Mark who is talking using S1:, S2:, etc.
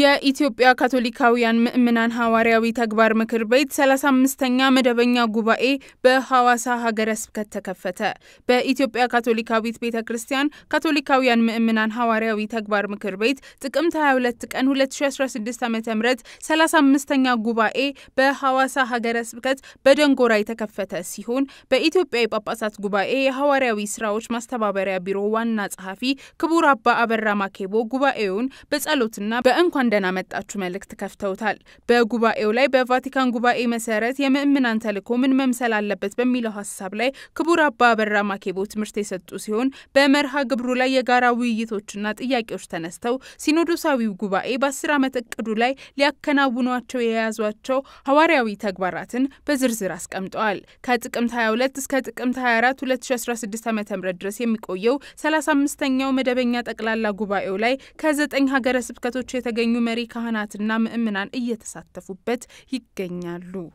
S1: የኢትዮጵያ ካቶሊካውያን ምእምናን ሐዋርያዊ ተግባር ምክር ቤት 35ኛ መደበኛ ጉባኤ በሐዋሳ ሀገረ ስብከት ተከፈተ። በኢትዮጵያ ካቶሊካዊት ቤተ ክርስቲያን ካቶሊካውያን ምእምናን ሐዋርያዊ ተግባር ምክር ቤት ጥቅምት 22 ቀን 2016 ዓ ም 35ኛ ጉባኤ በሐዋሳ ሀገረ ስብከት በደንጎራ የተከፈተ ሲሆን በኢትዮጵያ የጳጳሳት ጉባኤ የሐዋርያዊ ስራዎች ማስተባበሪያ ቢሮ ዋና ጸሐፊ ክቡር አባ አበራ ማኬቦ ጉባኤውን በጸሎትና በእንኳን እንኳን ደህና መጣችሁ መልእክት ከፍተውታል። በጉባኤው ላይ በቫቲካን ጉባኤ መሰረት የምእምናን ተልእኮ ምን መምሰል አለበት በሚለው ሀሳብ ላይ ክቡር አባ በራ ማኬቦ ትምህርት የሰጡ ሲሆን በመርሃ ግብሩ ላይ የጋራ ውይይቶችና ጥያቄዎች ተነስተው ሲኖዶሳዊው ጉባኤ በአስር ዓመት እቅዱ ላይ ሊያከናውኗቸው የያዟቸው ሐዋርያዊ ተግባራትን በዝርዝር አስቀምጠዋል። ከጥቅምት 22 እስከ ጥቅምት 24 2016 ዓ ም ድረስ የሚቆየው 35ኛው መደበኛ ጠቅላላ ጉባኤው ላይ ከዘጠኝ ሀገረ ስብከቶች የተገኙ የሚገኙ መሪ ካህናትና ምእምናን እየተሳተፉበት ይገኛሉ።